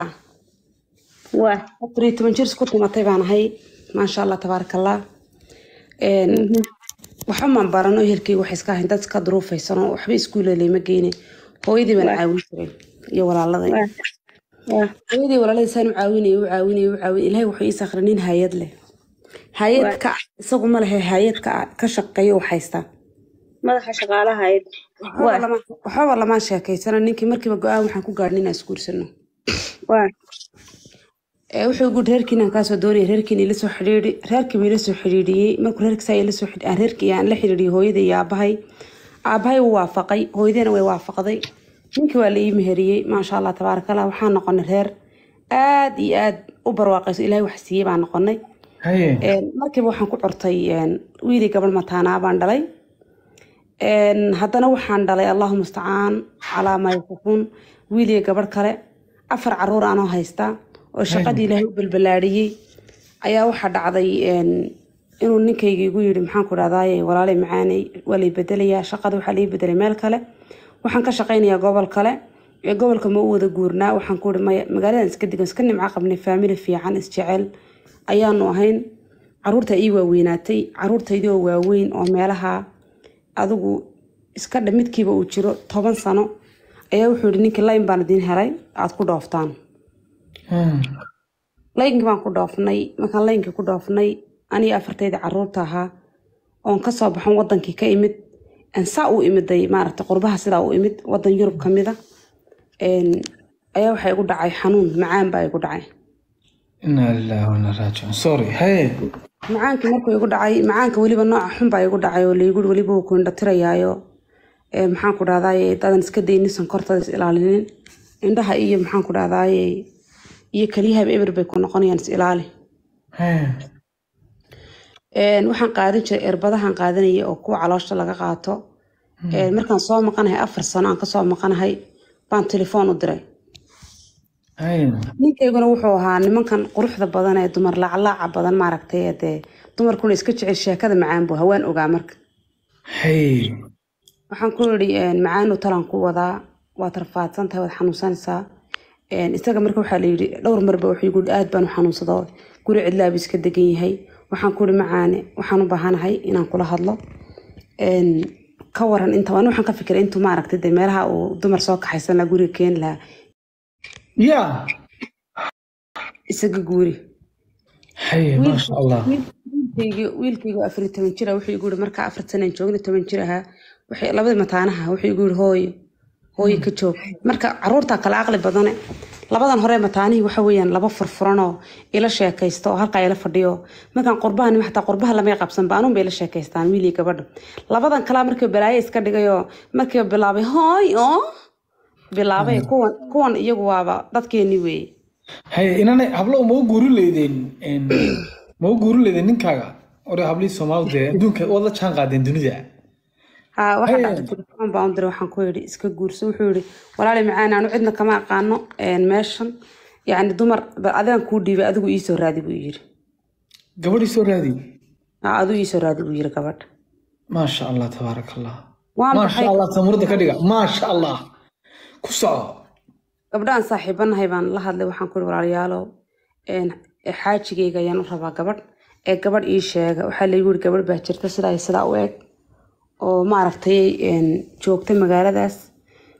afar iyo toban jirs ku dhimatay baan ahay maasha allah tabaaraka allah waxumaan barano ehelkeyga waxay ahayn dad iska duruufaysan waxba iskuuleeley ma geyne hooyadii baan caawin jiray iyo walaalada hooyadii walaalada saan u caawinaya u caawinaya u caawin ilaahay wuxuu ii sakra nin hay-ad leh hay-ad ka ah isagu ma lehe hay-ad ka ah, ka shaqeeyo wax haystaa madaxa shaqaalaha waxba lamaan sheekaysana ninkii markiiba go-aan waxaan ku gaadh inaan isguursano Eh, wuxuu guuri reerkiinaan kaasoo doonaya reerkiin ila soo xidhiidhi reerkii buu ila soo xidhiidhiyey markuu reerkiisaa ila soo xidhi aan reerkii aan la xidhiidhiyey hooyada iyo aabbahay aabbahay wuu waafaqay hooyadana way waafaqday ninkii waa la ii meheriyey maasha allah tabaaraka waxaan noqonay reer aad iyo aad u barwaaqayso ilaahay wax siiyey baan noqonay markiiba waxaan ku cortay wiilii gabadh mataanaa baan dhalay haddana waxaan dhalay allahu mustacaan calaa maa yasifun wiiliyo gabadh kale afar caruur aanoo haystaa oo shaqadii ilaahay u balbalaadhiyey ayaa waxaa dhacday inuu ninkayga igu yidhi maxaanku dhahdaay walaaley macaaney waa lay bedelayaa shaqada waxaa lii bedelay meel kale waxaan ka shaqaynayaa gobol kale ee gobolka ma u wada guurnaa waxaan ku ihi maya magaaladan iska digan iska nimca qabnay faamili fiican isjecel ayaanu ahayn caruurta ii waaweynaatay caruurtaydii oo waaweyn oo meelaha adigu iska dha midkiiba uu jiro toban sano ayaa wuxuu yihi ninka layn baan idiin helay aad ku dhooftaan hmm. laynkii baan ku dhoofnay markaan laynka ku dhoofnay anii afartayda caruurta ahaa oon kasoo baxon wadankii ka imid saa u imiday maarata qurbaha sidaa u imid wadan yurub ka mida ayaa waxaa igu dhacay xanuun macaan baa igu dhacay macaankii markuu igu dhacay macaanka weliba nooca xun baa igu dhacay oo layigu weliba wuu kuindhatirayaayo maxaanku dhahdaay daadan iska daynin sankortada is ilaalinin indhaha iyo maxaanku dhahdaay iyo kelyahaba eber bay ku noqonayaan is ilaali waxaan qaadan jiray erbadahan qaadanaya oo kuwa caloosha laga qaato hmm. markaan soo maqanahay afar sano aan kasoo maqanahay baan telefoon u diray ninkayguna wuxuu ahaa nimankan quruxda badan ee dumar laaclaaca badan maaragtay dee dumarkuna iska jecel sheekada macaan buu hawaan ogaa marka waxaan ku yidhi macaanu talan ku wadaa waad rafaadsan waad xanuunsanaysaa isaga marka waxaa la yidhi dhowr marba wuxuu igu aad baan u xanuunsadoo guri cidlaabu iska degan yahay waxaan ku yidhi macaane waxaan u baahanahay inaan kula hadlo ka waran inta waxaan ka fikiray intuu maaragtay dee meelaha uu dumar soo kaxaysan lahaa guriga keeni lahaa ya isaga guuri wiilkaygu afar toban jira ah, wuxuu igu yidhi markaa afar sanaan joogna toban jir ahaa labadii mataanaha wuxuu igu yiri hooyo hooyo ka joog hmm. marka caruurtaa kala aqli badane labadan hore mataanihii waxa weeyaan laba furfuranoo ila sheekaysta oo halkaa ila fadhiyo markaan qurbahani xataa qurbaha lamay qabsan baanuun bay ila sheekaystaan wiilii gabadha labadan kalaa markiiba balaayo iska dhigayoo markiiba bilaabay hooy oo bilaabay hmm. kuwan kuwan iyagu waaba dadkeeni weeye haye inanay hablo ma u guuri leydeen ma u guuri leydeen ninkaaga ore hablihii soomaalida adduunka waad jaan qaadeen dunida waxaadhacdaycomboundr waxaan ku yidhi iska guurso wuxuu yidhi walaali macaan aanu cidna kama aqaano meeshan yacni dumar bal adean kuu dhiibay adigu iisoo raadi buu yiri gabadh iisoo raadi adu iisoo raadi buu yiri gabadh maasha allah tabaaraka allah maasha allah tamurada ka dhiga maasha allah ku soco gabdhaan saaxiibanahay baan la hadlay waxaan ku yidhi walaalayaalow xaajigayga ayaan u rabaa gabadh ee gabadh ii sheega waxaa laygu yidhi gabadh baa jirta sidaa sidaa u eg oo maaragtay joogta magaaladaas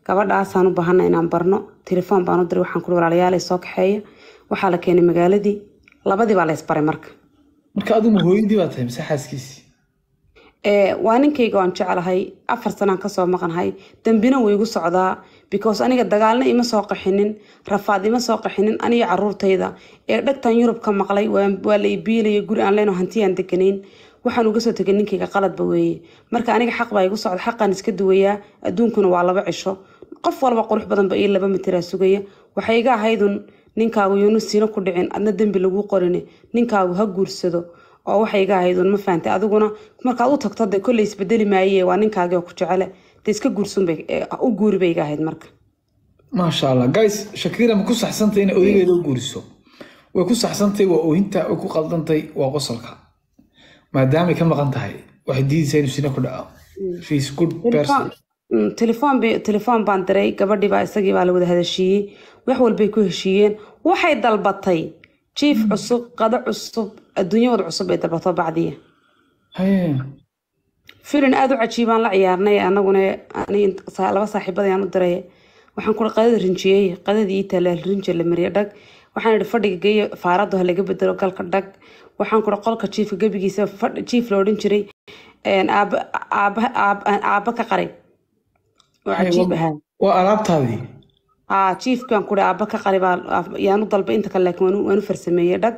gabadhaasaan u baahana inaan barno telefoon baan u diray waxaan kuri walaalayaal soo kaxeeya waxaa la keenay magaaladii labadii baa la marka marka adigu hooyadii baa tahay mise xaaskiisii waa ninkayga waan jecelahay afar sanaan kasoo maqanahay dembina wuu igu socdaa because aniga dagaalna ima soo qaxinin rafaad ima soo qaxinin aniga caruurtayda ee dhagtan yurub ka maqlay waa la ibiilaya guri aan leyno hanti aan deganayn waxaan uga soo tegay ninkayga qaladba weeye marka aniga xaq baa igu socda xaqaan iska duwayaa adduunkuna waa laba cisho qof walba qurux badanba io laba materaa sugaya waxa iga ahaydun ninkaagu yuunu ku dhicin adna dembi laguu qorin ninkaagu ha guursado oo waxay iga ahaydun ma fahamtay adiguna markaad u tagto de kolley isbedeli maaye waa ninkaagi ku jecele de iska guursunbay eh, ah, u guuri bay iga ahayd marka maasha allah guys shakira ma ku saxsantay inay odageeda u guuriso way ku saxsantay waa oohinta way ku qaldantay waa qosolka maadaama ka maqan tahay waxay diidaysaa inuu sina ku dhaco telefoon telefoon baan diray gabadhii baa isagii baa la wada hadashiiyey wax walbay ku heshiiyeen waxay dalbatay jiif mm. cusub qado cusub adduunyo wad cusub ay dalbato bacdiya filin aada u cajiibaan la ciyaarnay anaguna laba saaxiibadayaan u diray waxaan kua qadada rinjiyey qadadii iita rinja la mariya dhag waxaan ihi fadhiga geeya faaradu ha laga bedelo galka dhag waxaan kura qolka jiifka gebigiisa jiif la odhan jiray aabba ka qaray oo cajiib ahaa alaabtaadii jiifkan kuri aabba ka qaray yaan u dalba inta kale laakin waanu farsameeyey dhag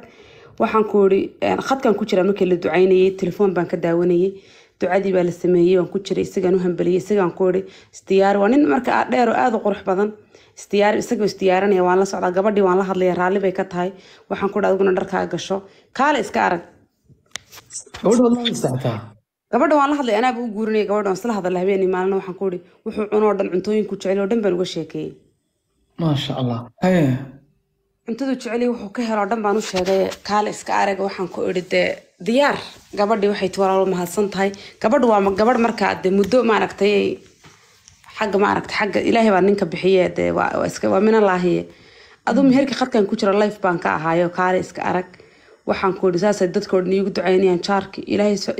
waxaan ku iri khadkan ku jiraa markii la ducaynayay telefoon baan ka daawanayay ducadii baa la sameeyey waan ku jiray isagaan u hambaliyey isagaan ku idhi isdiyaar waa nin marka dheer oo aada u qurux badan isdiyaar isaga isdiyaaranaya waan la socdaa gabadhii waan la hadlaya raalli bay ka tahay waxaan ku idhi adiguna dharkaa gasho kaale iska arag gabadha waan la hadlay anaaba u guurinaya gabadha waan isla hadalla habeenii maalina waxaan ku idhi wuxuu cunoo dhan cuntooyin ku oo dhan baan uga sheekeeyey maasha allah cuntadu jeceli wuxuu ka heloo dhan baan u sheegay kaale iska arag waxaan ku idhi dee diyaar gabadhii waxay walaalo mahadsan tahay gabadh waa gabadh markaa de muddo maaragtay xagga maaragta xagga ilaahay baa ninka bixiye de waa mina laahiye aduu meherka khadkan ku jira life baan ka ahaayo kaale iska arag waxaan ku yidhi saasay dadkoo dhan igu ducaynayaan jaarki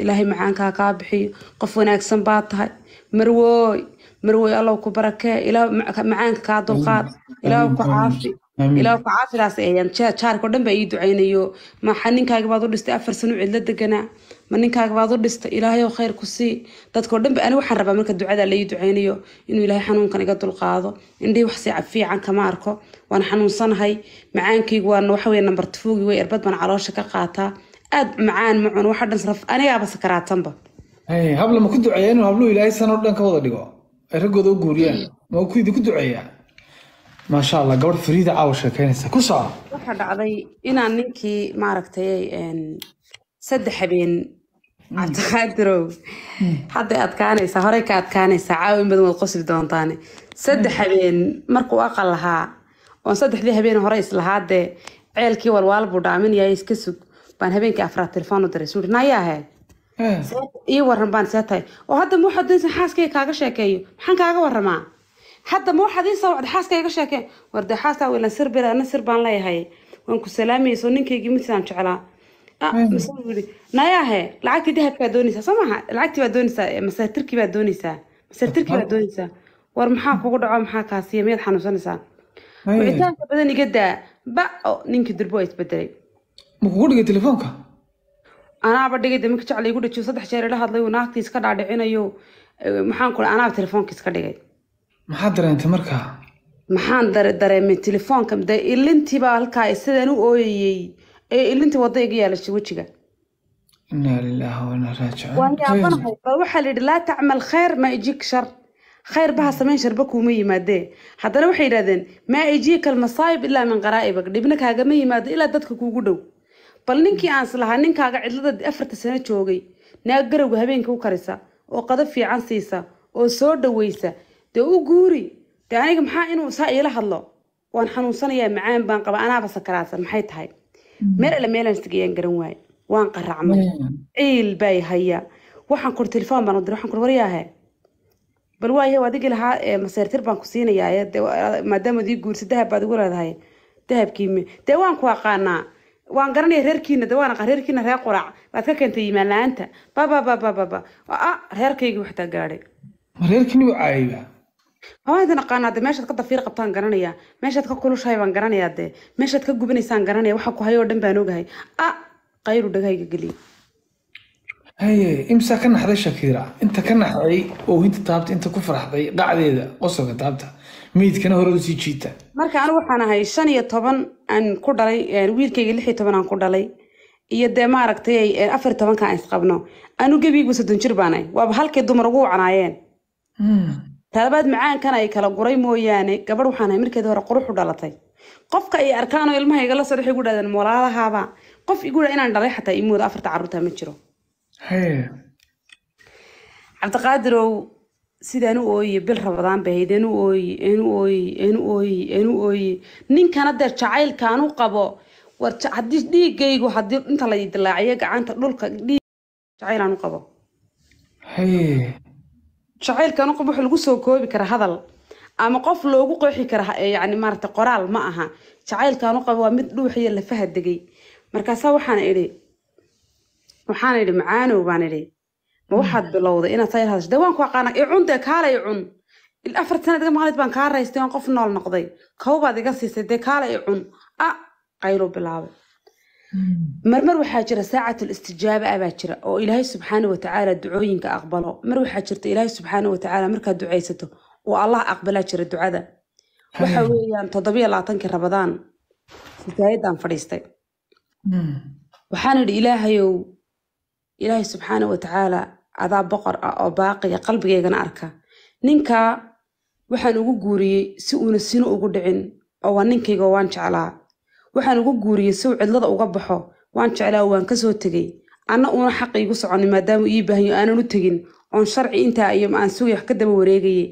ilaahay macaankaa kaa bixiyo qof wanaagsan baa tahay marwooy marwey allow ku barakee ilaa macaanka kaa dulqaad ilaahu ku caafi ilaahu ku caafidaas eeyaan jaarkao dhan baa ii ducaynayo maxa ninkaaga baad u dhistay afar sano cidlo deganaa ma ninkaaga baad u dhistay ilaahayow khayr ku sii dadkao dhan ba ani waxaan rabaa marka ducada laii ducaynayo inuu ilaahay xanuunkan iga dulqaado indhihii wax fiican kama arko waan xanuunsanahay macaankaygu waan waxawey number twogi wey erbad baan caloosha ka qaataa aad macaan ma cun waxa dhan anigaaba sakaraadsanba habla ku duceeya inuu habluu ilaahay sanoo dhan ka wada dhigo ay u guuriyaan ma ku idinku duceeyaa maasha allah gabadh fariida caawa sheekeynaysa ku soo waxaa dhacday inaan ninkii maaragtay saddex habeen cabdiqaadirow mm. mm. hadday adkaanaysaa horey ka adkaanaysaa caawa in badan waad qosli doontaane saddex mm. habeen markuu aqal lahaa oon saddexdii habeen hore islahaadee ceelkii walwaal buu dhaamin yahay iska sug baan habeenkii afraad telefoon u diray suuri nayaahe Hmm. ii waran baan see tahay oo hadda ma waxaad doonaysaa kaaga sheekeeyo maxaan kaaga waramaa hadda ma waxaad ii sawacda xaaskayga warde xaaska weelaan sir bira ana sir baan leeyahay waan ku salaamayay ninkaygii midaan jeclaa ah, hmm. nayaahe lacagtii dahabkaa doonaysaa soo lacagtii baa doonaysaa masaatirkii baa doonaysaa masaatirkii baa doonaysaa war maxaa kugu dhaco maxaa kaasiya miyaad xanuunsanaysaa hmm. wicitaanka badan iga daa ba ninkii durbo waa isbedelay ma kugu dhigay telefoonka anaaba dhigay damika jecla igu dhajiyo saddex jeer ila hadlay uu naagtiis ka dhaadhicinayo maxaan kula anaaba telefoonkiis ka dhigay maxaad dareentay markaa maxaan dareemay telefoonka de ilintiibaa halkaa sidaan u ooyayey ee ilintii wadda iga yaalashay wejiga waxaa la laa tacmal khayr maa ijik shar khayr baha samayn sharba kuuma yimaadee haddana waxay yidhahdeen maa ijiika almasaayib ilaa min qaraa'ibak dhibna kaagama yimaado ilaa dadka kuugu dhow bal ninkii aan islahaa ninkaaga cidlada afarta sano joogay naag garowga habeenka u karisa oo qado fiican siisa oo soo dhawaysa dee u guuri dee aniga maxaa inuu saa iila hadlo waan xanuunsanayaa macaan baan qaba anaaba sakaraadsan maxay tahay meel alle meelaan isgeyaan garan waaye waan qaracmay ciil bay hayaa waxaan kur telefoon baan u diray waxaan kur waryaahe bal waayahe adigii lahaa maseertir baan ku siinayaa maadaama adii guursa dahab baad ugu leedahay dahabkii dee waan ku aqaanaa waan garanaya reerkiina de waan aqaan reerkiina reer qurac baad ka keentay iimaan la-aanta babababababa a ah, reerkaygii waxtaa gaadhay reerkiini caayiba hawaadan aqaanaa de meeshaad ka dafiir qabtaan garanaya meeshaad ka kulushahay baan garanayaa de meeshaad ka gubanaysaan garanaya waxa ku hayoo dhan baan ogahay a ah, qayru dhagahayga geliya haye imsaa ka naxday shakiira inta ka naxday oo hinta taabta inta ku faraxday dhacdeeda qosolka taabta meydkana hore usii jiita marka anu waxaan ahay shan iyo toban aan ku dhalay wiilkayga lix iyo toban aan ku dhalay iyo dee maaragtay afar tobanka aan isqabno anu gebiigu soddon jir baan waaba halkay dumar ugu wacnaayeen hmm. talabaad macaankan ay kala guray mooyaane gabadh waxaan ahay markeed hore quruxu dhalatay qofka ay arkaanoo ilmaha igala soo dhex igu dhahdeen walaalahaaba qof igu dhaa inaan dhalay xataa imooda afarta carruurta ma jiro cabdiqaadirow sidanu ooyi bil rabadaan bahayd anu ooye anu ooye anu ooye anu ooye ninkan hadeer jacaylkaan u qabo war haddii dhiigaygu haddii inta la dilaaciyo gacanta dhulka dhiig jacaylaan u qabo jacaylkaan u qabo wuxuu lagu soo koobi kara hadal ama qof loogu qoxi kara yani maarata qoraal ma aha jacaylkaan u qabo waa mid dhuuxiya lafaha degay markaasaa waxaan idhi waxaan idhi macaanow baan idhi ma waxaad mm. bilowday inaad sayhaas dawaan ku aqaana i cundee kaalay cun il afar sanad iga baan kaa raystay oon qof nool noqday kawbaad iga siisay dee kaalay cun a qaylo bilaabay marmar mm. waxaa jira saacatul istijaaba abaa jira oo ilaahay subxaana watacaala ducooyinka aqbalo mar waxaa jirta ilaahay subxaana watacaala markaad ducaysato oo allah aqbalaa jira ducada waxa weeyaan toddobiyo labaatankii rabadaan sijaayaddaan fadhiistay mm. waxaan idhi ilaahayow ilaahay subxaana watacaala adaa boqor ah oo baaqiya qalbigaygana arka ninkaa waxaan ugu guuriyey si uuna sino ugu dhicin oo waa ninkayga waan jeclaa waxaan ugu guuriyey si uu cidlada uga baxo waan jeclaa oo waan ka soo tegey anna uuna xaqa iigu soconin maadaamuu ii baahanyo aanan u tegin oon sharci intaa iyo aan sugay wax ka daba wareegayay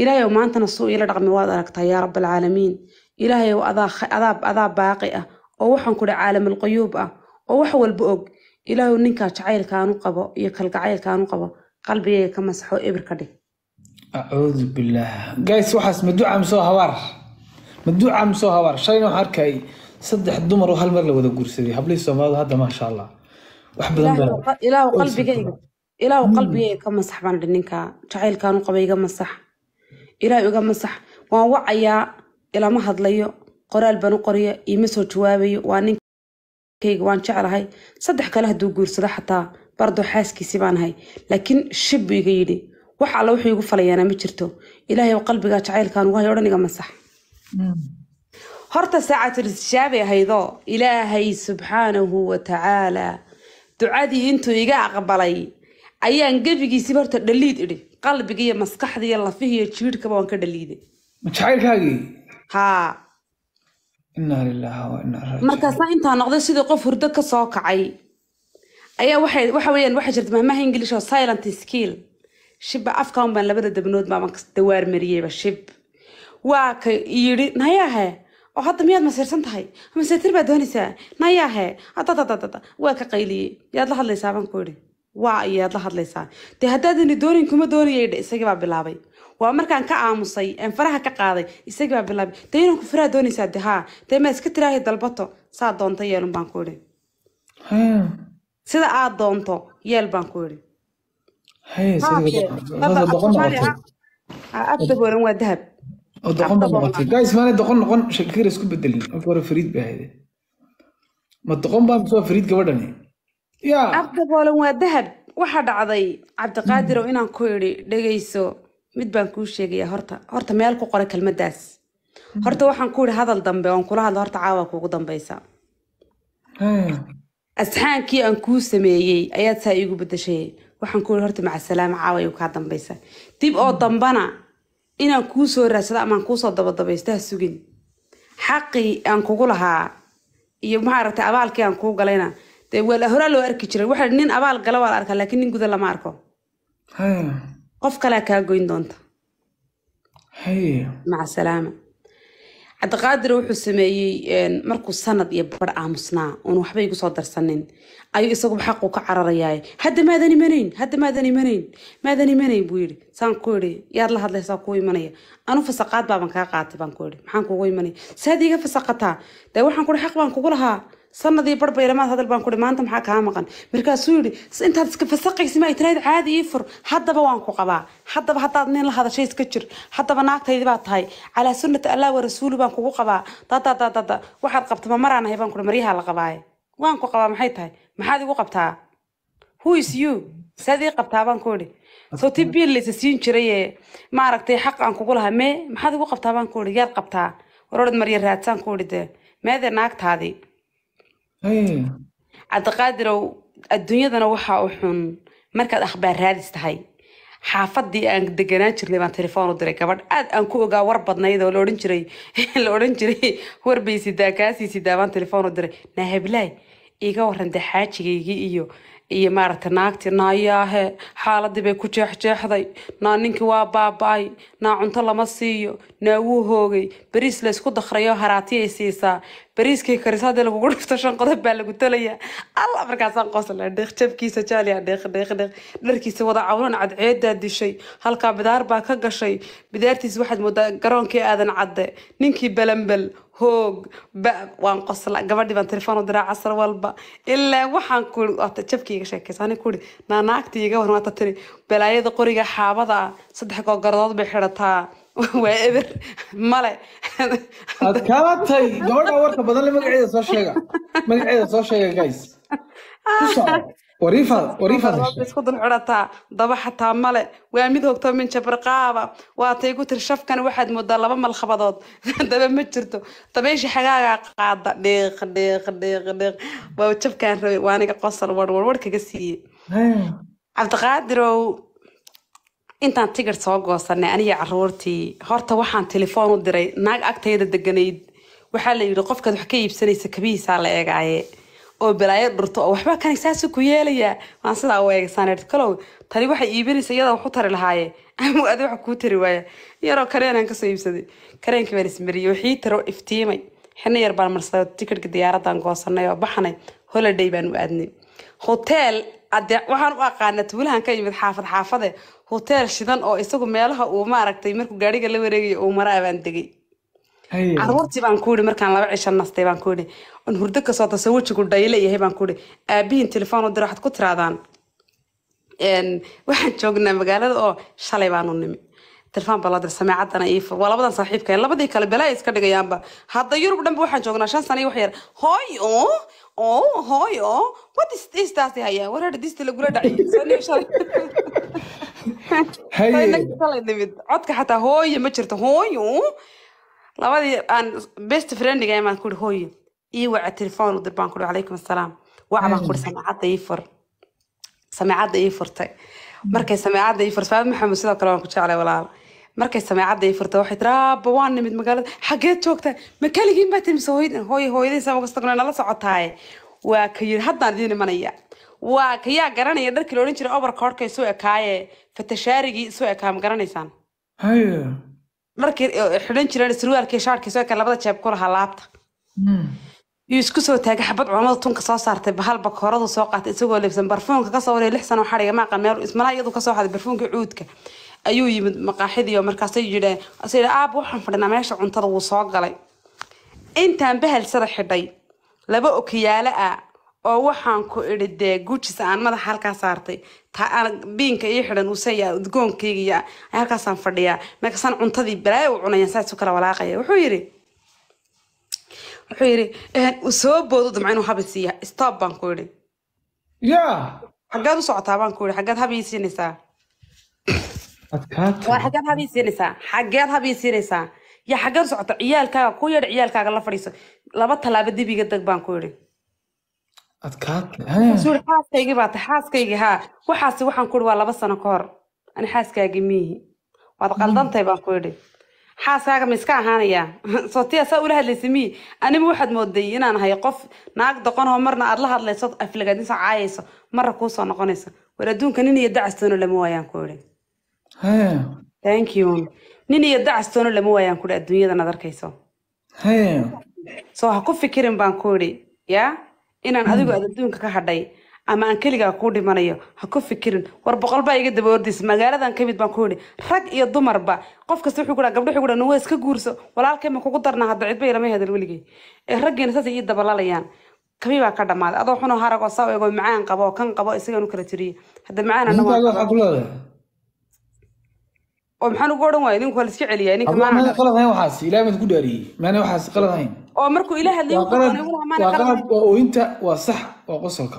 ilaahayow maantana suu iila dhaqmi waad aragtaa yaa rabbalcaalamiin ilaahayow adaa baaqi ah oo waxaan kudha caalamalquyuub ah oo wax walba og ilaahu ninkaa jacaylka aanu qabo iyo kalgacaylka aanu qabo qalbigayga ka masaxo ebir ka dhig acuudu billaah gays waxaas maduuca habaar maduuca habaar shalayna waxaan arkay saddex dumar oo hal mar la wada guursaday hablihii soomaalidu hadda maasha allah wax badanilaahu qalbigayga ilaahu mm. qalbigeyga ka masax baan dhi ninkaa jacaylkaanu qaba iga masax ilaahu iga masax waan wacayaa ilama hadlayo qoraal baan u qoriya iima soo jawaabayo waa nin kayga waan jeclahay saddex kale hadduu guursado xataa bardo xaaskiisii baan ahay laakiin shib buu iga yidhi wax alla wuxuu igu falayaana ma jirto ilaahay qalbigaa jacaylkaan ugu hayo odhan iga masax hmm. horta saacatul ahaydoo ilaahay subxaanahu wa tacaalaa ducadii intuu iga aqbalay ayaan gebigiisiba horta dhaliid idhi qalbigiiyo iyo maskaxda iyo lafihiiyo jiidhkaba waan ka dhaliiday jacaylkaagii haa markaasaa intaa noqday sidii qof hurdo kasoo kacay ayaa waxay waxa jirta mahmaha english oo silent skill shibba afkan labada dabnood baaban dawaar mariyeyba shib waa ka yidhi nayaahe oo hadda miyaad masiirsan tahay masiirtir baa doonaysaa nayaahe adadadadada ah, waa ka qayliyey yaad la hadlaysaa baan ku yidhi waa ayaad la hadlaysaa dee haddaadan doonin kuma doonayay isagii baa bilaabay waa markaan ka aamusay aan faraha ka qaaday isagii baa bilaabay dee inanku faraha doonaysaa de haa dee maa iska tiraahi dalbato saa doonto yeelun baan ku idhi sida aad doonto yeel baan ku idhi abdab waa dahab doqon noqon shakira isku bedelin marka fariid bay ahayd ma doqon baan kusoo fariid gabadhani ya waa dahab waxaa dhacday cabdiqaadir inaan ku idhi dhegayso mid baan kuu sheegaya horta horta meel ku qora kelmadaas horta waxaan ku yidhi hadal dambe oon kula hadlo horta caawa kuugu dambaysa hmm. asxaankii aan kuu sameeyey ayaad saa iigu bedeshay waxaan ku yidhi horta macasalaama caawa igu kaa dambaysa dib oo dambana inaan kuu soo raadsado amaan kuusoo dabadabaysto ha sugin xaqii aan kugu lahaa iyo maxaa abaalkii aan kuu galayna dee horaa loo arki jiray waxa nin abaal gala waa la arkaa laakiin nin guda lama arko hmm qof kalea kaa goyn doonta maca salaama cabdiqaadir wuxuu sameeyey markuu sanad iyo bar aamusnaa uunu waxba igu soo darsanin ayuu isaguba xaquu ka cararayaay hadda maadan imanayn hadda maadan imanayn maadan imanayn buu yidhi saan ku yidhi yaad la hadlaysaa kugu imanaya anu fasaqaad baaban kaa qaatay baan ku yidhi maxaan kugu imanaya saad iiga fasaqataa dee waxaan kuhi xaq baan kugu lahaa sanadii bar baylamaa hadal kuhi maanta maxaa kaa maqan markaasuu yidhi intaad iska fasaqaysa ma ay tirayd caadi ii fur haddaba waan ku qabaa haddaba haddaad nin la hadashay iska jir haddaba naagtaydii baa tahay calaa sunnati allah wa rasuuli baan kugu qabaa dadadadada waxaad qabta ma maraan ahay baan kuhi maryahaa la qabaaye waan ku qabaa maxay tahay maxaad igu qabtaa who is you saad ii qabtaa baan ku idhi soo laysa siin jiraye maaragtay xaq aan kugu lahaa mee maxaad igu qabtaa baan ku idhi yaad qabtaa war orad raadsaan ku idhi dee meedee naagtaadii cabdiqaadirow adduunyadana waxa u xun markaad akhbaar raadis tahay xaafadii aan deganaan jirnay baan telefoon u diray gabadh aad aan ku ogaa war badnaydoo la odhan jiray la odhan jiray warbay sidaa kaasii sidaa baan telefoon u diray naahablaay iga waran xaajigaygii iyo iyo maaragtay naagtii naayaahe xaaladii bay ku jeexjeexday naa ninki waa baaba-ay naa cunto lama siiyo naa wuu hoogay beriis laysku dakrayo haraatiyay siisaa bariiskii karisaadee lagugu dhufto shan qodob baa lagu tolayaa alla markaasaan qoslay dheeq jabkiisa jaaliya dheeq dheeq dheeq dharkiisa wada cawlan cadceedaa dishay halkaa bidaar baa ka gashay bidaartiis waxaad moodaa garoonkii aadan cadde ninkii balambel hoog waan qosla gabadhii baan telefoon u diraa casar walba ilaa waxaan ku wata jabkii iga sheekaysa ani kuhi naanaagtii iga warmaata tiri balaayada qoriga xaabada ah saddex googarodood bay xidhataa waa eber male aad gabadha warka badanle magaceeda soo sheega magaceeda soo sheega guys wariifaadisku dul daba xataa male waa mid hogto min jabarqaaba waa ku tir shafkan waxaad moodaa laba malkhabadood daba ma jirto dabaysha xagaagaa qaada dhiiq dhiiq dhiiq dhiiq waa jabkaan rabay waaniga qosol warwar war kaga cabdiqaadirow intaan tigir soo goosanay aniga caruurtii horta waxaan telefoon u diray naag agtayda deganayd waxaa la yidhi qofkaad wax ka iibsanaysa kabihiisaa la eegaaye oo balaayo dhurto oo waxbaa kan saasi ku yeelayaa waan sidaa u eegsaned kalow tani waxay iibinaysa iyada wax tari lahaaye ama adi wax kuu tari waaya yaroo kareenaan kasoo iibsaday kareenkii baan ismariyey waxii taro iftiimay xirna yar baan marsaday tikirhka diyaaradan goosanay oo baxnay holiday baan u aadnay hotel ade waxaan u aqaana tuulahan ka yimid xaafad xaafade hoteel shidan oo isagu meelaha uu maaragtay markuu gaadhiga la wareegayo uu maraa baan degay caruurtii baan ku yidhi markaan laba cisho nastay baan ku yidhi on hurdo ka soota wejigu dhayle yahay baan ku yidhi aabihiin telefoon u dira waxaad ku tiraadaan waxaan joognaa magaalada oo shalay baanu nimi telefoon baa loo dira samaacaddana ii waa labadan saaxiibka labadii kale belaa iska dhigayaanba hadda yurub dhanba waxaan joognaa shan sana iyo wax yar hooy oo what is this taasi hayaa war hadha lagula dhacay nimid codka xataa hooye ma jirto hooye labadii aan best friendiga imaan kuri hooye ii waca telefoon u baan kuri calaykum assalaam wac baan kuri ii fur samaacadda ii furtay markay samaacadda ii furtay faad maxamed sidoo kale waan ku jeclay walaal markay samaacadda ii furtay waxay tiri aabba waan nimid magaalada xageed joogtaa ma keligiin baa tiri mise hooyadin hooye hooyadin sama nala socotaaye waa ka yiri haddaan idiin imanaya waa kayaa garanaya dharkii loodhan jira obarkoorhka isu ekaaye fatashaarigii isu ekaa ma garanaysaan dharkii eh, eh, xidhan jireen sarwaalkii shaarkii isu eka labada jeeb ku laabta hmm. yuu isku soo taagay xabad culamada tunka soo saartay bahal bakooradu soo qaatay isagoo leebsan barfuunka ka waray lix sano xadhiga ma aqan meel ismalaha iyadu ka xaday barfuunkii cuudka ayuu yimid maqaaxidiiyo markaasay yidheen ase yidhi aab waxaan fadhinaa meesha cuntada wuu soo galay intaan bahalsada xidhay laba okiyaala ah oo waxaan ku idhi dee gujis aan madaxa halkaa saartay biinka ii xidhan uusaya halkaasaan fadhiyaa markaasaan cuntadii balaaya u cunayaan saas u kala walaaqaya wuxuu yidhi wuxuu yidhi eh, sababoodu damca inuu habi siiya stop baan ku idhi ya xaggaad u socotaa baan ku idhi xaggaad habi siinaysaa xaggaad habi siinaysaa xaggeed habi siinaysaa yaa xaggaad u socota ciyaalkaaga ku yeedh ciyaalkaaga la fadhiiso laba talaaba dibiga deg baan ku idhi adkaadasuul xaaskaygii baa haa waxaasi waxaan ku waa laba sano ka hor ani xaaskaagii miihi waad qaldantay baan ku idhi xaaskaaga ma ahaanayaa soo saa ula hadlaysa miyi anima waxaad mooday inaan ahay qof naag doqonoo marna aad la hadlayso aflagaadinso caayayso marna kuusoo noqonayso war adduunka nin iyo dacastoono lama waayaan ku idhi thank you nin iyo dacastoono lama waayaan ku idhi adduunyadan arkayso soo ha ku fikirin baan ku idhi yaa inaan hmm. adigu aad adduunka ka hadhay ama aan keligaa kuu dhimanayo ha ku fikirin war boqol iga daba ordis magaaladan ka mid baan ku yidhi rag iyo dumarba qof kasta wuxuu kudhaa gabdho wuxuu nuwa iska guurso walaalkay ma kugu darnaa hadda cidba ilama hadal weligay ee eh, raggiina saasay ii dabalalayaan kabi baa ka dhammaaday adoo xunoo harag oo saa eego macaan qabo oo kan qabo isagan u kala tiriye hadda macaan oo maxaan ugu odhan waaya ninku waa la iska celiyaa ninka maana qalad hayn waxaas ilahay maad ku dhaariyey maana waxaas qalad hayn oo markuu ila hadlayo ku soco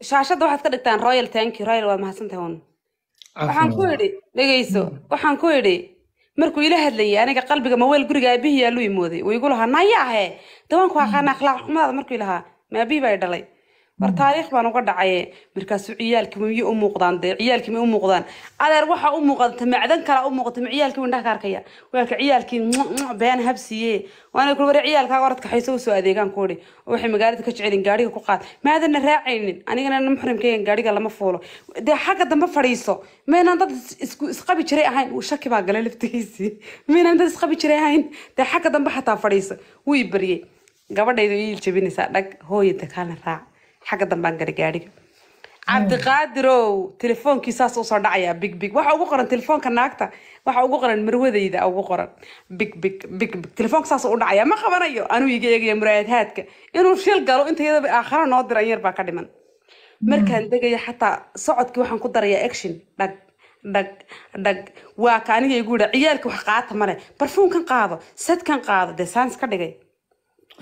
waxaad ka dhigtaan royal tanki royal waad mahadsantahay un waxaan ku idhi dhegeyso waxaan ku idhi markuu ila hadlayay aniga qalbiga maweel guriga aabihii yaaluu imooday wuu igu lahaa nayaahe ahe dawaan ku aqaana hmm. akhlaaq xumadaada markuu ilahaa maabihi baa dhalay مر تاريخ بانو قد عاية مركاسو عيالك ممي أموغدان دي عيالك ممي أموغدان على روحة أموغد تمعدن كلا أموغد تمع عيالك من دهكار كيا ويالك عيالك بيان هبسي وانا كل بري عيالك هاوردك حيسو سوء ديقان كوري وحي مقاردك اشعرين قاريك وقاعد ما هذا نراعين انا انا محرم كيان قاريك الله مفولو دي حاقة دم فريسو مين انت اسقابي شريء هاين وشاكي باقا لفتيسي مين انت اسقابي شريء هاين دي حاقة دم بحطة فريسو ويبري قبر دايدو يلتشبيني ساعدك هو يدكال راع xagga dambaan garagaadhiga cabdiqaadirow telefoonkiis saas usoo dhacayaa big big waxa ugu qoran telefoonka naagta waxa ugu qoran marwadayda ugu qoran big big big big telefoonka saas u dhacaya ma qabanayo anuu iga eegaya muraayadhaadka inuu shil galo inta aakhara noo diran yar baa ka dhiman markaan degaya xataa socodkii waxaan ku darayaa action dhag dhag dhag waa ka aniga igu yidha ciyaalka wax qaata male barfuunkan qaado sadkan qaado dee saans ka dhigay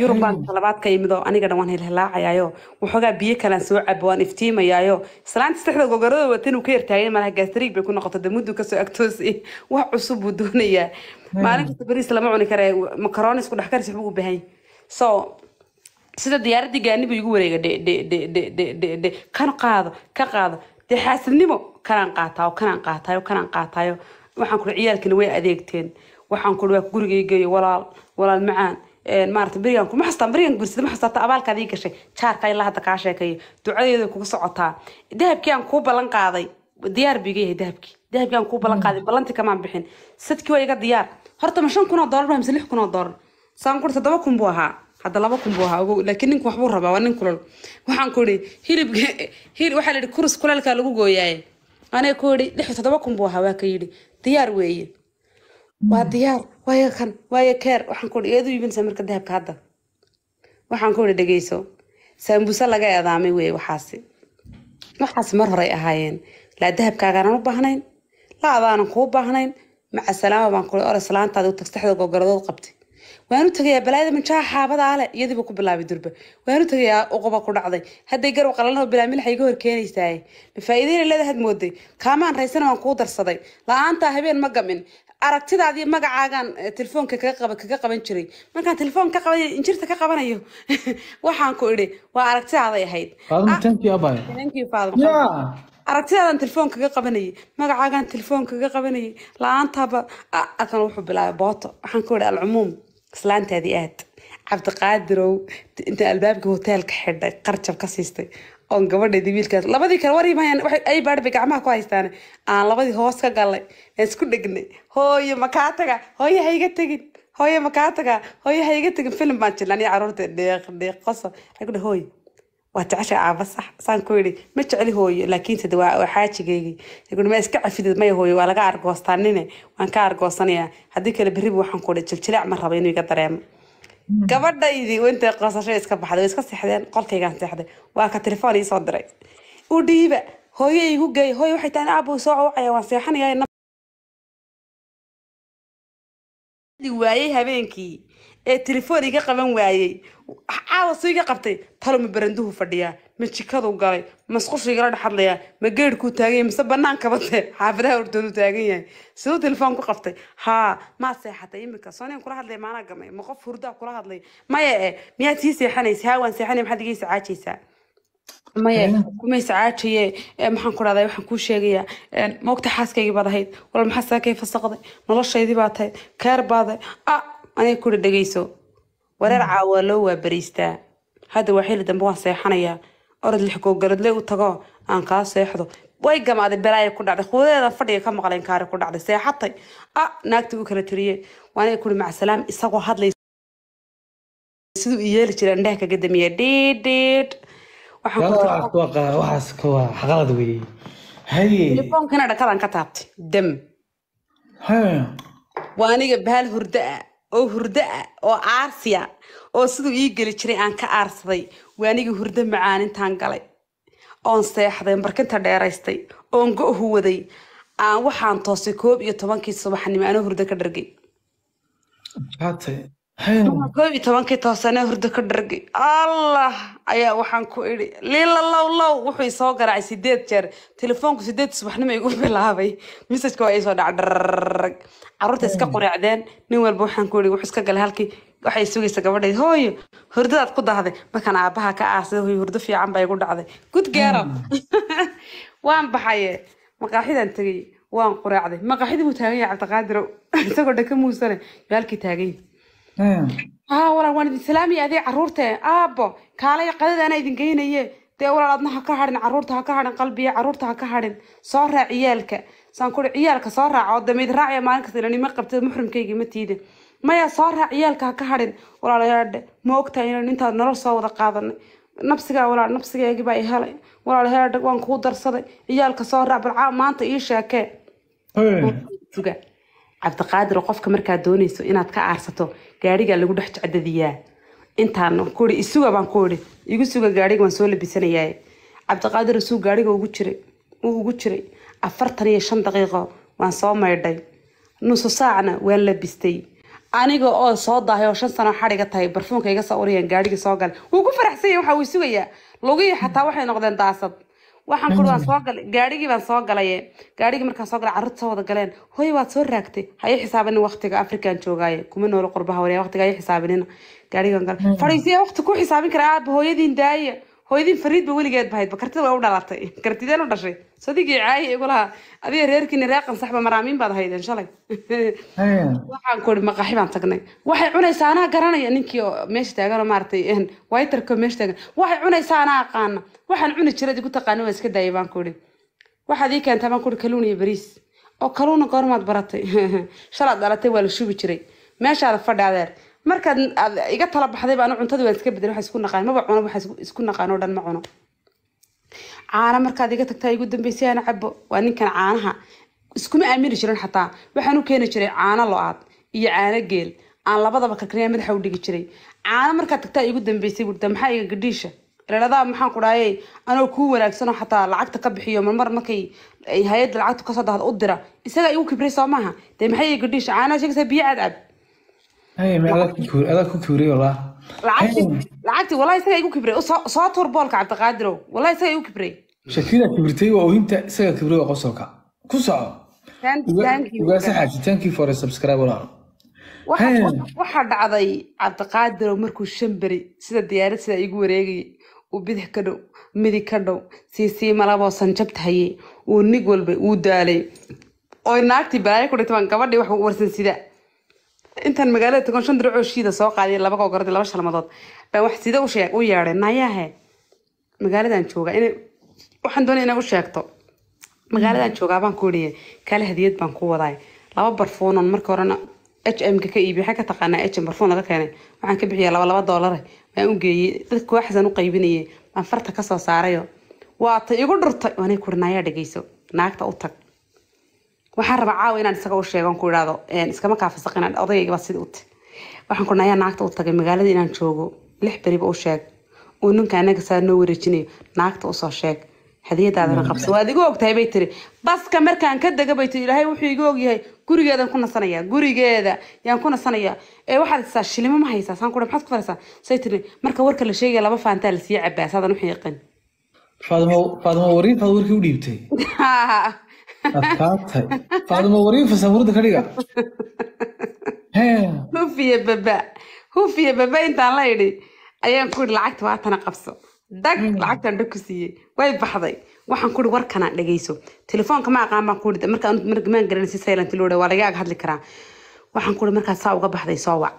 yurub baan talabaad ka yimidoo aniga dhan waan hilhilaacayaayo waxoogaa biyo kalaan soo cabo waan iftiimayaayo islaanta saddexda gogarada wata inuu ka yartaagay malaha gaastariig bay ku noqoto dee kasoo agtoosi wax cusub buu doonayaa maalin kasta bariis lama cuni kare makarooni isku dhex karis u baahan so sida diyaaradii gaani buu igu wareega de kan qaado ka qaado dee xaasidnimo kanaan qaataayo kanaan qaataayo kanaan qaataayo waxaan kuri ciyaalkina way adeegteen waxaan kuri waa gurigay geeyo walaal walaal macaan maarata berigan kuma diyaar biiga yahay diyaar weeye waa diyaar waayo kan waayo keer waxaan ku eed u iibinaysaa marka dahabka hadda waxaan ku ihi dhegeyso saambuuse laga eedaamay wey waxaasi waxaas mar horey ahaayeen laa dahabkaagaanaan u baahnayn la adaanan kuu baahnayn maca baan kuli ore salaantaadi tagsaxda gogoladood qabtay waanu tegayaa balaayada manjaaha xaabada iyadiiba ku bilaabay durba waanu tegayaa uquba ku dhacday hadday garab qalalnoo bilaamilxa iga hor keenaysaaye mafaaiideyn leeda mooday kaamaan raysana waan kuu darsaday laaantaa habeen ma gamin aragtidaadii magacaagan eh, telefoonka kaga qaban jiray markaan telefoon ka qabanay injirta ka qabanayo waxaan ku idhi waa aragtidaaday ahayd ah, aragtidaadan telefoon kaga qabanayay magacaagan telefoon kaga qabanayay la-aantaaba akan ah, wuxuu bilaabay booto waxaan ku idhi alcumuum islaantaadii aad cabdiqaadirow inta albaabka hoteelka xidhay qarjab ka siistay oon gabadheedii wiilkaas labadii kale wari maayaan ay baadh gacmaha ku haystaan aan labadii hoos ka galnay aan isku dhegnay hooyo makaa taga hooyo ha iga tegin hooyo makaa taga hooyo ha iga tegin filim baan jirnaa aniga carruurta dheeq dheeqoso waxaan ku dhi hooyo waa jecesha aaba sax saan ku yidhi ma jecli hooyo laakiin sada waa xaajigeygii ma iska cafidid maya hooyo waa laga argoostanine waan ka argoosanayaa haddii kale berriba waxaan ku dhi jiljileec ma raba inuu iga dareemo gabadhaydii intay qoosasho iska baxday way iska seexdeen qolkaygaan seexday waa ka telefoon ii soo diray u dhiiba hooyo igu geey hooyo waxay tahay aabow soo cawacaya waan seexanaya waayey habeenkii ee telefoon iga qaban waayey caawadsiiga qabtay talo ma baranduhu fadhiyaa ma jikadu galay masqushiigala dhexadlayaa ma geerhkuu taagan yahy mise bannaankabate xaafadaha hortoodu taagan yahay siduu telefoon qabtay haa maad seexatay iminka sooniyan kula hadlay maanaa gamay ma qof hurdaa kula hadlay maya e eh, miyaad sii seexanaysa haa waan seexanay maxaad iga isacaajaysaa maya kumay sacaajaye eh, maxaan ku dhahdaa waxaan kuu sheegayaa eh, maogta xaaskaygii baad ahayd wal maxaa saakay fasaqday noloshaydii baa tahayd keer baaday a ah, aniga kuri dhegayso wareer mm. caawa waa loo waabariistaa hadda waa xili dambe waan seexanayaa orod lixgoogaradle u tago aan kaa seexdo way gamaaday balaaya ku dhacday hudadeedan fadhiga ka maqleen kaari ku dhacday seexatay a naagta u kala tiriye waaniga kuri macasalaam isagoo hadlay siduu i jira indhaha kaga damiya dhiidhiidh waxaas waa qalad weeye dhakadan ka taabtay dam waa aniga bahal hurdo ah oo hurdo ah oo aarsiya ah, oo siduu ii geli jiray aan ka aarsaday waanigii hurdo macaanintaan galay oon seexday markinta dheeraystay oon go huwaday aan waxaan toosay koob iyo tobankii subaxnimo anoo hurdo ka dhargay dumarkoyitaban bankii toosanee hurdo ka dhargay allah ayaa waxaan ku idhi liila low low wuxuu soo garaacay sideed jeer telefoonku sideed subaxnimo igu bilaabay mesajka waa isoo dhaca dharrag carruurta iska quraacdeen nin walba waxaan ku idhi wuxuu iska galay halkii waxay sugaysa gabadhay hooyo hurdadaad ku dahday markaan aabbaha ka aasay hooyo hurdo fiican baa igu dhacday gud geeran waan baxaye maqaaxidaan tegay waan quraacday maqaaxidii buu taagan yahay cabdiqaadirow isagoo dhaka muusane yaalkii taagay Ah, walaal waan idin salaamaya adee caruurte aabo kaalaya qadadaana idin geynaye dee walaal ha ka hadhin caruurta ha ka hadhin qalbiya caruurta ha ka hadhin soo raac ciyaalka saan kuhi ciyaalka soo raaca oo raacaya maalin kasta inanima qabtid muxrimkayga ma tiida maya soo raac ciyaalka ha ka hadhin walaalayaadhe ma inaan intaad nolol soo wada qaadanay nabsigaa walaal nabsigeegi baa i helay walaalayaadhe waan kuu darsaday ciyaalka soo raac balcaa maanta ii sheekee cabdiqaadir qofka markaad doonayso inaad ka aarsato gaarigaa lagu dhex jecdadiyaa intaan ku ii isuga baan ku ii igu suga gaariga waan soo labisanayaa cabdiqaadir suu gaariga ugu jiray wuu ugu jiray afartan iyo shan daqiiqo waan soo maydhay nusu saacna waan labistay aniga oo soo daahay oo shan sano xadhiga tahay barfuunka iga soo uriyeen gaariga soo galay wuu ku faraxsan waxa uu sugayaa lugihii xataa waxay noqdeen daasad waxaan kuri waan soo galay gaadhigii baan soo galaye gaadhigii markaan soo galay carurta soo wada galeen hooy waad soo raagtay ha ii xisaabanin waqtiga afrikaan joogaaye kuma noolo qurbaha wareya waqtiga ha ii xisaabanina gaadhigaan fadhiisiya waqti ku xisaabin kara aaba hooyadiin daaya hooyadii fariidba weligeed bahayd bakartida waa u dhalatay kartideen u dhashay sadigii caayi igulahaa adiga reerkiina raaqan saxba maraamiin baad haydeen shalay waxaan kuri maqaaxi baan tagnay waxay cunaysaa garanaya ninkii meesha taagan oo witerko meesha taagan waxay cunaysaa aqaana waxaan cuni jirad igu taqaani waa iska daayay baan kuri waxaad keentaa baan kuri kaluun iyo bariis oo kaluuna goormaad baratay shalaad dhalatay waa la shubi jiray meeshaada fadhi adeer markaad aad iga tala baxday baan cuntadii waan iska bedelay waxa isku naqaan maba cuno waxa isku naqaan oo dhan ma cuno caana markaad iga tagtaa igu dambeysay aan waa ninkan caanaha iskuma aamini jirin xataa waxaan u keeni jiray caano lo-aad iyo caano geel aan labadaba kakriya madaxa u dhigi jiray caano markaad tagtaa igu dambeysay buurda maxaa iga gadhiisha ilaladaa maxaan qudhaayey anoo kuu wanaagsanoo xataa lacagta ka bixiyo marmar markay hay-adda lacagtu kasoo dahda u dira isagaa igu kibray soo maaha dee maxay iga gadhiisha caanaha sheegaysaa biyo aad cab lacagti wala isaga igu kibray soo tuur boolka cabdiqaadirow wala isaga igu kibray shakida kibritay waa ohinta isaga kibray waa qosolka ku soco waxaa dhacday cabdiqaadirow markuu shan beri sida diyaarad sidaa igu wareegayay uu bidix ka dhow midig ka dhow siisiimalaboo sanjabta hayay uu nig walba uu daalay oo naagtii balaayo ku dhigtay gabadhii wax warsan sida intaan magaalada tagon shan dirac oo shiida soo qaadiya laba kogardi laba shalmadood baa wax sida u yeedhay nayaahe magaaladan joogaa in waxaan doonaya inay u sheegto magaaladan joogaa baan ku weriye kaale hadiyad baan ku wadaay laba barfuunon marka horena h m-ka ka iibiy waxaan ka taqaanaa h m barfuun laga keenay waxaan ka bixiya laba laba doolare baan u geeyey dadka kooxasan u qaybinayay baan farta kasoo saarayo waa ta igu dhurtay waanay kuri nayaa dhegeyso naagta u tag waxaan rabaa caawa inaan isaga u sheego ku ihahdo iskama kaafasaqin odaygaybaa sida uti waxaan kuna ayaa naagta u tagay magaalada inaan joogo lix beriba u sheeg uu ninka anaga saa noo wareejinayo naagta usoo sheeg hadiyadaadana qabso waad igu ogtahay bay tiri baska markaan ka dega bay tiri ilaahay wuxuu iga ogyahay gurigeedaan ku nasanaya gurigeeda yaan ku nasanaya ee waxaad isaa shilimo ma haysaa saan kuha maxaad ku faraysaa say tiri marka warka la sheegaya laba faantaa la siiya cabbaasaadan u xiiqin faadimo faadimo warintaad warkii u dhiibtay faadimo wariifa sawirada ka dhiga hufiye baba hufiye baba intaan la idhi ayaan ku idhi lacagta waatana qabso dag hmm. lacagtaan dhag ku siiyey way baxday waxaan ku idhi warkanaa dhegayso telefoonka ma aqaan baan ku idhi garanay si silent loo waa lagaaga hadli karaa waxaan ku idhi saa uga baxday soo wac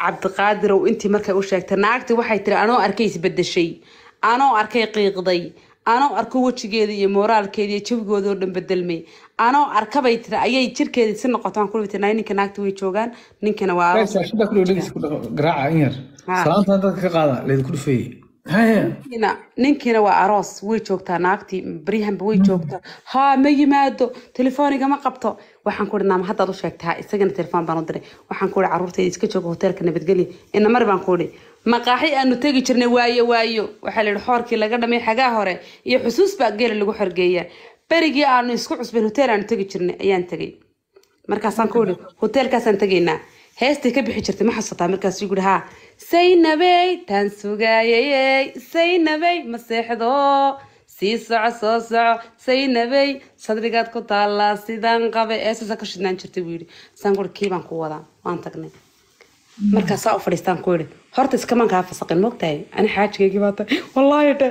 cabdiqaadirow intii markay u sheegtay naagtii waxay tiri anoo arkay isbedeshay anoo arkay qiiqday anoo arko wejigeeda iyo mooraalkeeda iyo jawigoodao dhan bedelmay anoo arkabay tiri ayay jirkeeda si noqotaan kulwi tirnaa ninka naagta way joogaan ninkana waa garaaca in yar ah. salaantan dadka ka qaada laydinku dhufeeye ninkiina waa aroos way joogtaa naagtii baryahanba way joogtaa haa ma yimaado telefooniga ma qabto waxaan kuhi naama haddaad u sheegtaa isagana telefoon baan u diray waxaan kuhi carruurtayda iska jooga hoteelka nabadgelya inamari baan kuhi maqaaxi aanu tegi jirnay waayo waayo waxaa layidhi xoorkii laga dhamay xagaa hore iyo xusuus baa geela lagu xorgeeya berigii aanu isku cusbin hoteel aanu tegi jirnay ayaan tegay markaasaan ku idhi hoteelkaasaan tegaynaa heestay ka bixi jirtay ma xasuutaa markaasuu guhi haa saynabey taan sugaayayey saynabey ma seexdo sii soco soo soco saynabey sadrigaad ku taallaa sidaan qabe eesasa ka shidnaan jirtay buu yidhi saan guhi kii baan ku wadaa waan tagnay markaas saa u fadhiistaan ku yidhi horta iskamankaa fasaqin mogtahay ani xaajigaygii baa tahay wallaahi dha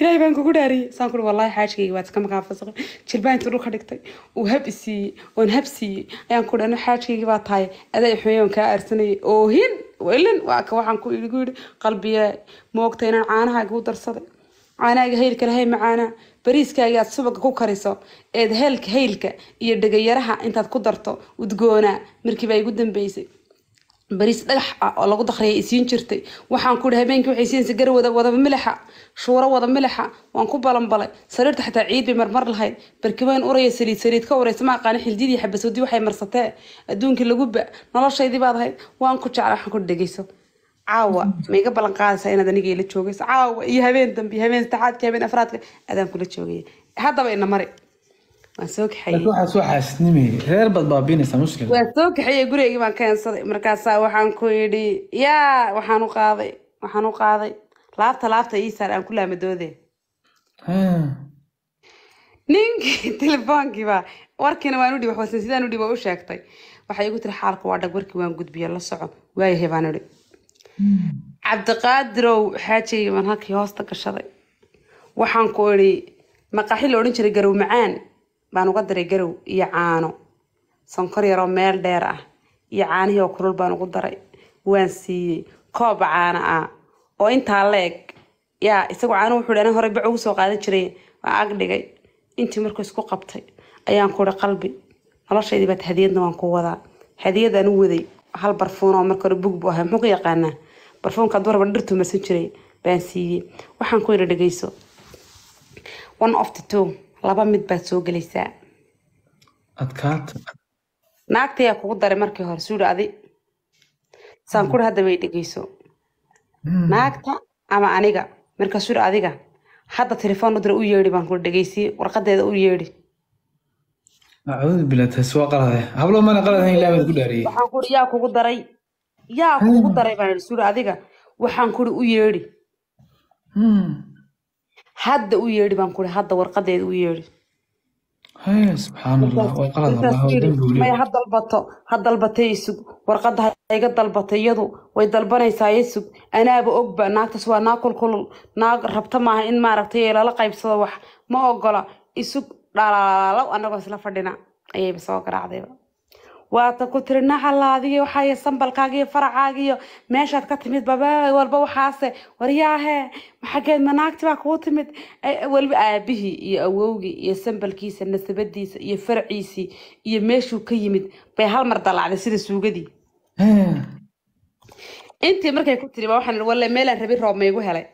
ilaahay baan kugu dhaariyey saan kuhi wallaahi xaajigaygii baad iskamankaa fasaqin jilbaantii dhulka dhigtay uu hab isiiyey oon hab siiyey ayaan ku dhan xaajigaygii baa tahay adaa ixumeey oon kaa aarsanayay oohin welin waa ka waxaan ku igu yidhi qalbiyaa moogta inaan caanahaaga u darsaday caanaaga haylka lahay macaanaa bariiskaaga aad subaga ku kariso eed heelka haylka iyo dhegayaraha intaad ku darto udgoonaa markiibaa igu dambeysay بريس دغح لوغ دخريي سين جيرتي وحان كو دهبنك وحي سين سغر ودا ودا ملحا شوره ودا ملحا وان كو بلن بل سرير تحت عيد بمرمر لهي بركوين اوري سليد سليد كو وريس ما قاني خلديدي حبسودي وحي مرسته ادونك لوغ با نلشاي دي باد هي وان كو جعل وحان كو دغيسو عاوا ميغا بلن قاسا ان ادني جيل جوغيس عاوا يهبن دم بهبن تحات كبن افراد ادان كو لا بينا مري waan soo kaxayereer baad baabinaysaa mushkil waan soo kaxeeyey gurigii baan keensaday markaasaa waxaan ku yidhi yaa waxaan u qaaday waxaan u qaaday laabta laabta iisaar aan ku laamadoode ah. ninkii telefoonkiiba warkiina waan udhibi waxwaasan sidaan udhibi waa u sheegtay waxay igu tiri xaalka waa dhag warkii waan gudbiya la soco waayahay baan idhi hmm. cabdiqaadirow xaajayman halkii hoosta gashaday waxaan ku idhi maqaaxi la odhan jiray garow macaan baan uga daray garow iyo caano sonkor yaroo meel dheer ah iyo caanihii oo kulul baan ugu daray waan siiyey kooba caana ah oo intaa la yaa isagoo caanu wuxuu dhi ana horey bac ugu soo qaadan jiray waan ag intii markuu isku qabtay ayaan ku ihi qalbi noloshaydi baad hadiyadna waan ku wadaa hadiyad u waday hal barfuun oo marka hore ahay muxuu ka yaqaanaa barfuunka hadduu raba dhirtuu marsan jiray baan siiyey waxaan ku yidhi dhegeyso one of the two laba mid baad soo gelaysaa naagta ayaa kugu daray markii hore suuri adi saan kuri hadda bay dhegeyso hmm. naagta ama aniga marka suuri adiga hadda telefoon u dira u yeedhi baan kula dhegeysiye warqadeeda u yeedhi yaa kugu daray yaa kugu hmm. daray baan suuri adiga waxaan kuri u yeedhi hmm hadda u yeedhi baan kui hadda warqadeeda u yeedhi ha dalbato ha dalbata isug warqada haiga dalbata iyadu way dalbanaysaa isug anaaba ogba naagtaas waa naag kulkulul naag rabta maaha in maaragtay lala qaybsado wax ma ogola isug dhalalaalow annagoo isla fadhina ayayba soo garaacdayba waata ku tiri naxalaadiiyo waxaaiyo sambalkaagiiyo faracaagiiyo meeshaad ka timid baba walba waxaase waryaahe maxageed manaagti baa kuu timid weliba aabihii iyo awowgii iyo sambalkiisa nasabadiisa iyo farciisii iyo meeshuu ka yimid bay halmar dalaacday sida suugadii intii markay ku tiri waxaan walle meelaan rabin roob maigu helay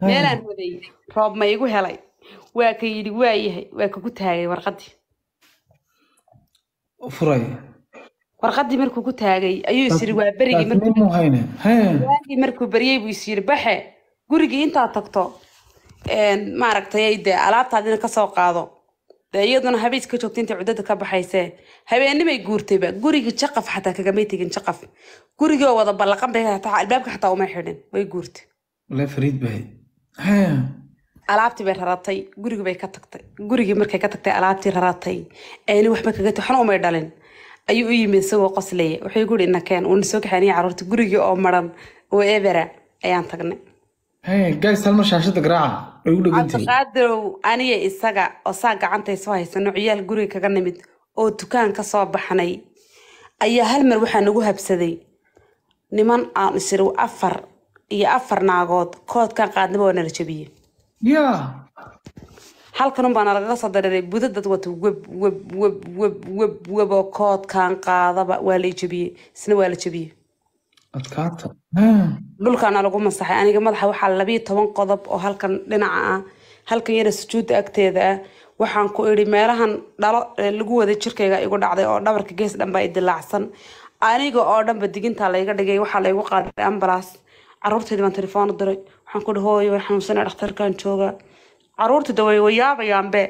meelaan waday roob maigu helay waa ka yidhi waayahay waa kagu taagay warqadii furaya warqadii markuu ku taagay ayuu isyiri waa berigii markuu beryey buu isyiri baxe gurigii intaad tagto maaragtay de alaabtaadina kasoo qaado de iyaduna habeyska joogta intay cuddada ka baxaysee habeennimay guurtayba gurigii jaqaf xataa kagamay tegin jaqaf gurigii oo wada ballaqan bay albaabka xataa umay xidhin way guurtay alaabtii bay raratay gurigi bay ka tagtay gurigii markay ka tagtay alaabtii raratay ayna waxba kaga ti umay dhalin ayuu u yimid isagoo qoslaya wuxuu igu yidhi nakeen uuna soo kaxay aniga carruurta gurigii oo maran oo ebera ayaan tagnay gays aniga isaga oo saa gacanta soo haysano ciyaal guriga kaga nimid oo dukaan ka soo baxnay ayaa hal mar waxaa nagu habsaday niman aan isiri afar iyo afar naagood koodkan qaadnaba waa nala jabiyey ya halkanun baana lagaga soo dareeray budadad wata web web web web web web oo koodkan qaadaba waa la jebiyey isna waa la jebiyey ah. dhulkaana lagu masaxay aniga madaxa waxaa labiyo toban qodob oo halkan dhinaca ah halkan yara sujuudda agteeda ah waxaan ku idhi meelahan dhalo lagu waday jirkayga igu dhacday oo dhabarka gees dhanbaa idilaacsan aniga oo dhanba digintaa layga dhigay waxaa laygu qaaday ambalaas caruurtayda baan telefoon diray waxaan kuhi hooyo way xanuunsana dhakhtarkaan jooga caruurtayda way wayaabayaanbe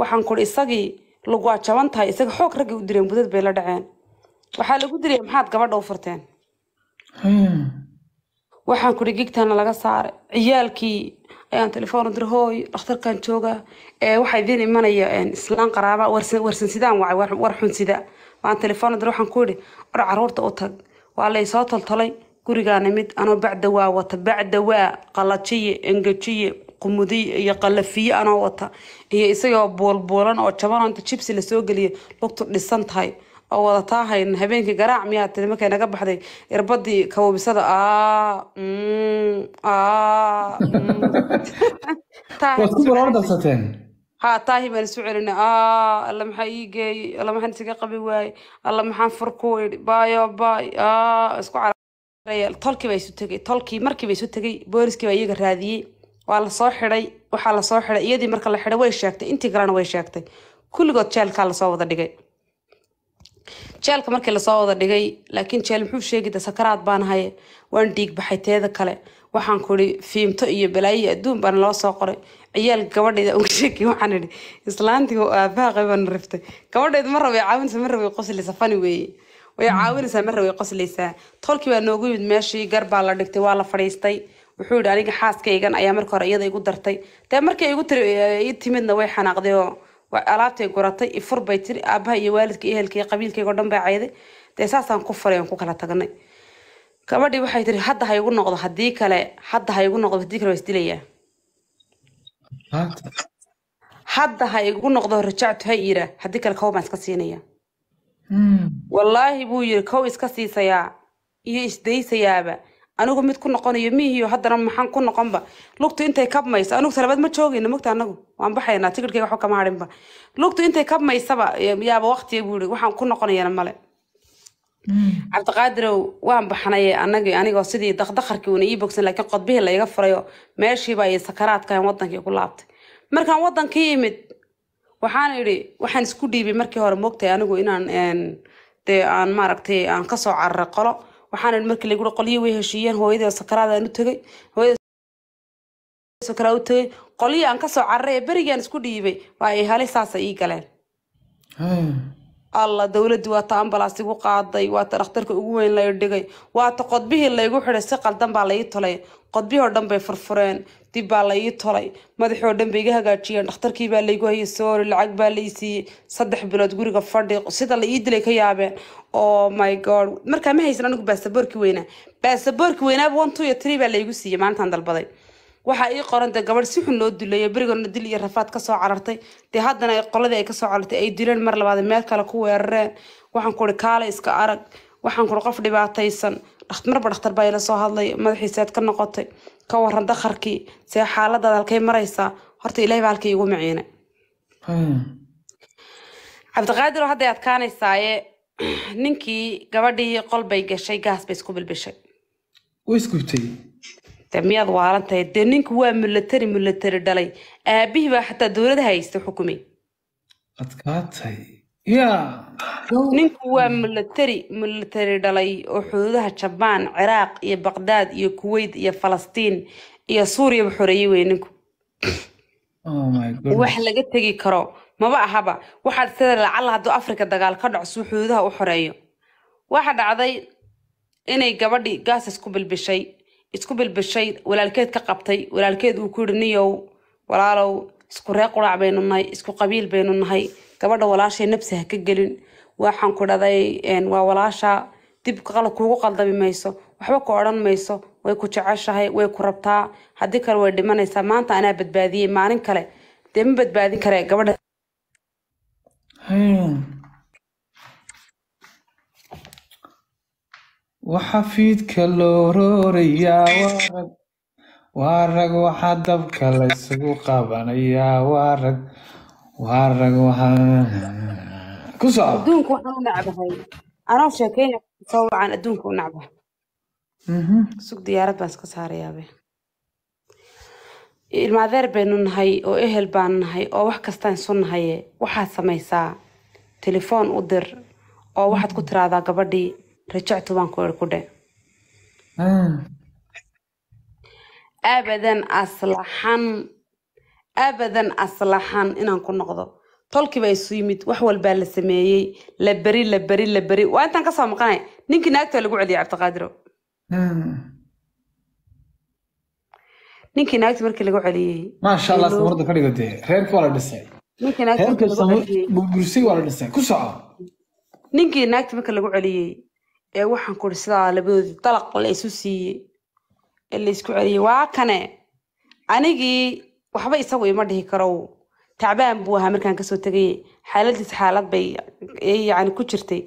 waxaan kuhi isagii lagu jaban tahay isaga xoog raggay u direen budad bay la dhaceen waxaa lagu diriyay maxaad gabadha u furteen hmm. waxaan kuhi gigtana laga saare ciyaalkii ayaan telefoon dir hooy dhakhtarkan jooga waxaa idiin imanaya islaan qaraaba warsansidaan wacay war xunsida waan telefoon dir waxaan ku idhi war caruurta u tag waa lay toltolay guriga nimid anoo bacda waa wata bacda waa qalajiye engejiye qumudiye iyo qalafiye anoo wata iyo isagoo buulbuulan oo jabanoo inta jibsi lasoo geliya lugtu dhisan tahay oo wadataa hayn habeenkii garaac miyaa markay naga baxday irbadii kabobisada ha taahib aan isu celina alla maxaa ii geeyey alla maxaan isaga qabi waayey alla maxaan fur ku idhi baayo baay isku tolkiiba isu tegay tolkii markiiba isu tegay booliskii baa iyaga raadiyey waa lasoo xiday waxaa lasoo xiday iyadii marka la xiday way sheegtay intii kalena way sheegtay kulligood jeelkaa lasoo wada dhigay jeelka markii lasoo wada dhigay laakiin jeel muxuu sheegida sakaraad baan haye waan dhiig baxay teeda kale waxaan kuhi fiimto iyo balaayo adduun baana loo soo qoray ciyaal gabadheeda uga sheekiy waxaan idhi islaantii aabaha qaybaan riftay gabadheeda ma rabay caawinsa ma rabay qoslisa fani weeye way caawinaysaa ma raway qoslaysaa tolkii baa noogu yimid meeshii gar baa la dhigtay waa la fadhiistay wuxuu yidhi aniga xaaskaygan ayaa marka hore iyada igu dartay dee markii igu eh, ii timidna way xanaaqday oo alaabtay guratay ifur bay tiri aabaha iyo waalidka ehelka qabiilkaygo dhan baa ceyday dee saasaan ku faray oon ku kala tagnay gabadhii waxay tiri hadda ha igu noqdo haddii kale hadda ha igu noqdo haddii kale waa isdilayaa hadda ha igu noqdo rajactu ha iira haddii kale kawbaan iska siinaya Hmm. wallaahi buu yiri kow iska siisayaa iyo isdaysayaaba anigu mid ku noqonayo mihiyo haddana maxaan ku noqonba lugtu intay kabmayso anigu talabaad ma joogayno mogta anagu waan baxaynaa tikirkeyga waxba kama harinba lugtu intay kabmaysaba yaaba waktiya buu yiri waxaan ku noqonayana male hmm. cabdiqaadirow waan baxnay anagii anigoo sidii dakdakharkii una ii bogsan laakiin qodbihii laiga furayo meeshiiba ay sakaraadkahan wadankii ku laabtay markaan wadankii imid waxaan idhi waxaan isku dhiibay markii hore moogtahay anigu inaan dee aan maaragtay aan kasoo cararay qolo waxaan idhi markii lagu qolyo way heshiiyeen hooyadii sakaraadaan u tegay hooyada u tegay qolyo aan kasoo cararay ee berigii aan isku dhiibay waa ay halay saasa ii galeen alla dowladdu waata ta ambalaas igu qaaday waata ta dhakhtarka ugu weyn la dhigay waa qodbihii laygu xidhay si qaldan baa la tolay qodbihii dhan bay furfureen dib baa la ii tolay madaxoo dhan bay iga hagaajiyeen dhakhtarkii baa laygu hayay soori lacag baa la siiyey saddex bilood guriga fadhi sida la ii dilay ka yaabeen oh my god markaa ma haysan anigu baasaboorki weynaa baasaboorki weynaaba one two iyo three baa laygu siiyey maalintaan dalbaday waxaa ii qoran dee gabadh si xun loo dulayo berigoodna dil iyo rafaad kasoo carartay dee haddana qoladii ay kasoo carartay ay dileen mar labaad meel kale ku weerareen waxaan kuhi kaale iska arag waxaan kuhi qof dhibaataysan marba dhakhtar baa ila soo hadlay madaxiiseed ka noqotay ka waran dakharkii see xaaladaad halkay maraysaa horta ilahay baa halkay igu maciina hmm. cabdiqaadir hadday adkaanaysaaye ninkii gabadhii qol bay gashay gaas bay isku bilbishay way isgubtay de miyaad waalantahay dee ninku waa mulatari mulatari dhalay aabihii baa xataa dowlada haysta xukumay adkaatay ninku waa mulatari mulatari dhalay oo xuduudaha jabaan ciraaq iyo baqdaad iyo kuweyt iyo falastiin iyo suuriyaba xoreeyey wey ninku wax laga tegi karo maba ahaba waxaad sida lacalla hadduu afrika dagaal ka dhaco suu xuduudaha u xoreeyo waxa dhacday inay gabadhii gaasas ku bilbishay isku bilbishay walaalkeed ka qabtay walaalkeed uu ku yidhi niyow walaalow isku ree quraac baynu nahay isku qabiil baynu nahay gabadha walaashay nafsi ha ka gelin waxaan ku dhaday waa walaasha dib kuugu qaldabi mayso waxba ku odhan mayso way ku jeceshahay way ku rabtaa haddii kale way dhimanaysaa maanta anaa badbaadiyey maalin kale dee ma badbaadin kare gabadha waxa fiidka loororayaa waa rag waxaa dabka laysugu qabanayaa waa rag waa rag waxaan u nacbahay anoo sheekeyna soo wacaan adduunka u nacbahay mhm. sug diyaarad baan iska saarayaabe ilmaadeer baynu nahay oo ehel baan nahay oo wax kastaan isu nahaye waxaad samaysaa telefoon u dir oo waxaad ku tiraahdaa gabadhii rajactu baan ku dhe abadan aslaxan abadan aslaxan inaan ku noqdo tolkiiba isu yimid wax walbaa la sameeyey la beri la beri la beri waa intaan kasoo maqanay ninkii naagtaa lagu celiyay cabdiqaadiro ninkii naagta markii lagu celiyey ka dhigo dee ninkii naagta markii lagu celiyey ninkii naagta lagu celiyey ee waxaan kuri sidaa labadoodii dalaq la isu siiyey ee la isku celiyey waa kane anigii waxba isagu ima dhihi karow tacbaan buu ahaa markaan kasoo tegay xaaladiis xaalad bay yani ku jirtay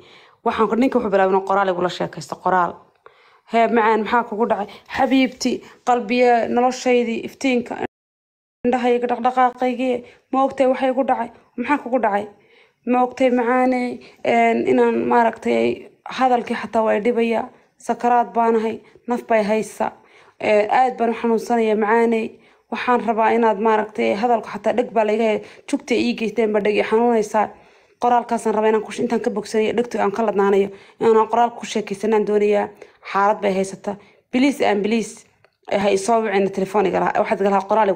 waxaan ninka wuxuu bilaabay qoraal igula sheekaysto qoraal heeb macaan maxaa kugu dhacay xabiibti qalbiya noloshaydii iftiinka indhahayga dhaqdhaqaaqaygii ma ogtay waxay igu dhacay maxaa kugu dhacay ma ogtay macaane inaan maaragtay hadalkii xataa waa idhibaya sakaraad baanahay naf bay haysa aad baan u xanuunsanaya macaaney waxaan rabaa inaad maaragtay hadalku xataa dheg baa laiga jugta ii geysteen ba dheg xanuunaysaa qoraalkaasaan rabaa inaan intaan ka bogsanayo dhegtu aan ka ladnaanayo inaan qoraalka ku sheekaysanaan doonayaa xaalad bay haysataa biliis aan biliis ha isoo wicina telefooniga laha waxaad galaha qoraal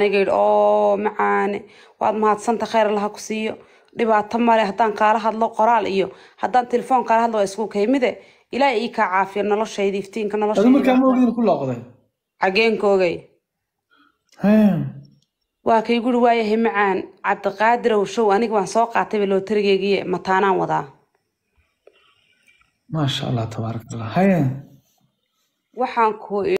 yidhi oo macaane waad mahadsantaa khayr allaha ku siiyo dhibaato male haddaan kaala hadlo qoraal iyo haddaan telefoon kaala hadlo waa isku keymide ilaa ii kaa caafiya noloshayda iftiinka noloshayda xageenkoogay waa kayguri waayahay macaan cabdiqaadirow show aniga waan soo qaatayba lootarigeygiiye mataanaan wadaa maasha allah tabaaraka haye waxaan ku